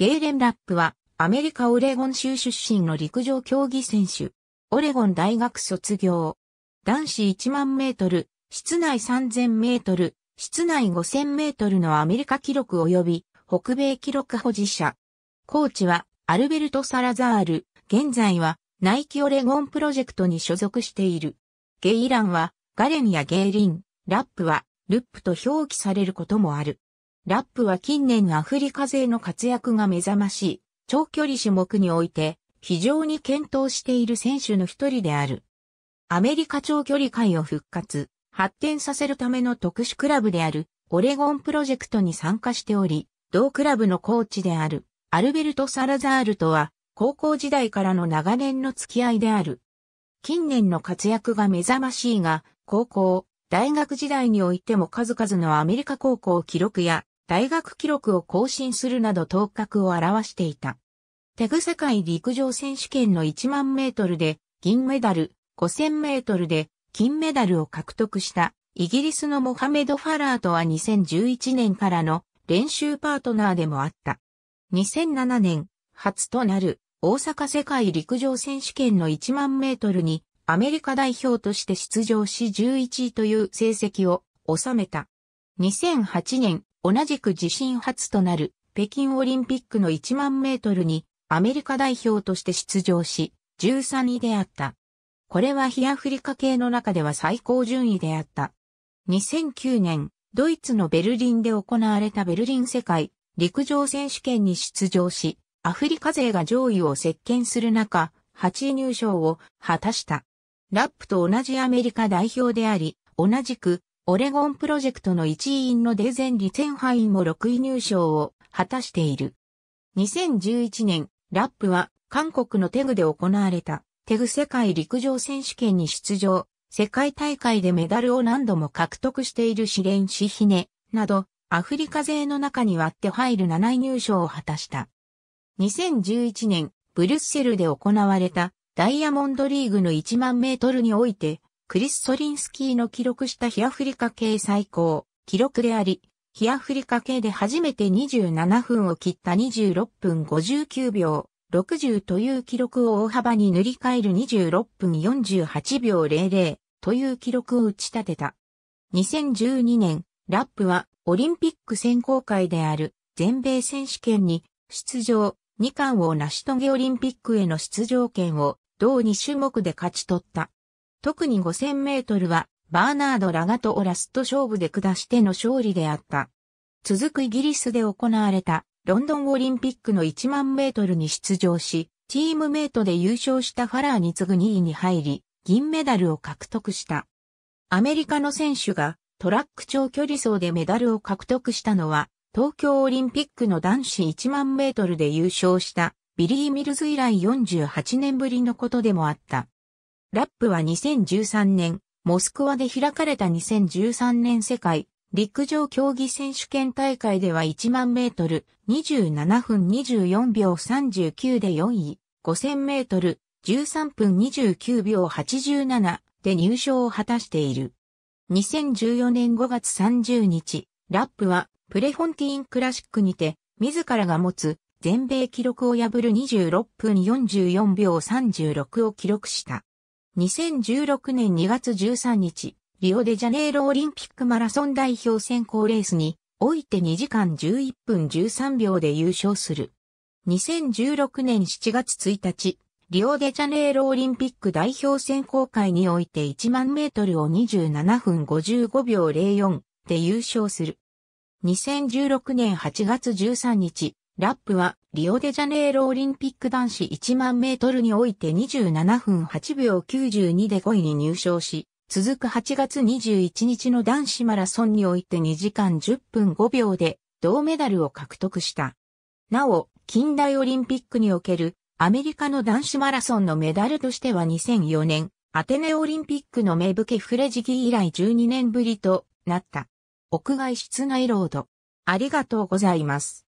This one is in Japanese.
ゲーレン・ラップは、アメリカ・オレゴン州出身の陸上競技選手。オレゴン大学卒業。男子1万メートル、室内3000メートル、室内5000メートルのアメリカ記録及び北米記録保持者。コーチはアルベルト・サラザール。現在はナイキオレゴンプロジェクトに所属している。ゲイランはガレンやゲイリン、ラップはルップと表記されることもある。ラップは近年アフリカ勢の活躍が目覚ましい、長距離種目において非常に検討している選手の一人である。アメリカ長距離界を復活、発展させるための特殊クラブであるオレゴンプロジェクトに参加しており、同クラブのコーチであるアルベルト・サラザールとは高校時代からの長年の付き合いである。近年の活躍が目覚ましいが、高校、大学時代においても数々のアメリカ高校記録や大学記録を更新するなど頭角を表していた。テグ世界陸上選手権の1万メートルで銀メダル、5000メートルで金メダルを獲得したイギリスのモハメド・ファラーとは2011年からの練習パートナーでもあった。2007年、初となる大阪世界陸上選手権の1万メートルにアメリカ代表として出場し11位という成績を収めた。2008年、同じく自身初となる北京オリンピックの1万メートルにアメリカ代表として出場し、13位であった。これは非アフリカ系の中では最高順位であった。2009年、ドイツのベルリンで行われたベルリン世界陸上選手権に出場し、アフリカ勢が上位を席巻する中、8位入賞を果たした。ラップと同じアメリカ代表であり、同じくオレゴンプロジェクトの一員のデゼン・リツンハインも6位入賞を果たしている。2011年、ラップは韓国のテグで行われたテグ世界陸上選手権に出場、世界大会でメダルを何度も獲得している試練シヒネなど、アフリカ勢の中に割って入る7位入賞を果たした。2011年、ブリュッセルで行われたダイヤモンドリーグの1万メートルにおいて、クリス・ソリンスキーの記録した日アフリカ系最高記録であり、日アフリカ系で初めて27分を切った26分59秒60という記録を大幅に塗り替える26分48秒00という記録を打ち立てた。2012年、ラップはオリンピック選考会である全米選手権に出場2冠を成し遂げオリンピックへの出場権を同2種目で勝ち取った。特に5000メートルは、バーナード・ラガトをラスト勝負で下しての勝利であった。続くイギリスで行われたロンドンオリンピックの1万メートルに出場し、チームメイトで優勝したファラーに次ぐ2位に入り、銀メダルを獲得した。アメリカの選手がトラック長距離走でメダルを獲得したのは、東京オリンピックの男子1万メートルで優勝したビリー・ミルズ以来48年ぶりのことでもあった。ラップは2013年、モスクワで開かれた2013年世界陸上競技選手権大会では1万メートル27分24秒39で4位、5000メートル13分29秒87で入賞を果たしている。2014年5月30日、ラップはプレフォンティーンクラシックにて自らが持つ全米記録を破る26分44秒36を記録した。2016年2月13日、リオデジャネイロオリンピックマラソン代表選考レースにおいて2時間11分13秒で優勝する。2016年7月1日、リオデジャネイロオリンピック代表選考会において1万メートルを27分55秒04で優勝する。2016年8月13日、ラップはリオデジャネイロオリンピック男子1万メートルにおいて27分8秒92で5位に入賞し、続く8月21日の男子マラソンにおいて2時間10分5秒で銅メダルを獲得した。なお、近代オリンピックにおけるアメリカの男子マラソンのメダルとしては2004年、アテネオリンピックの名武家フレジギ以来12年ぶりとなった。屋外室内ロード。ありがとうございます。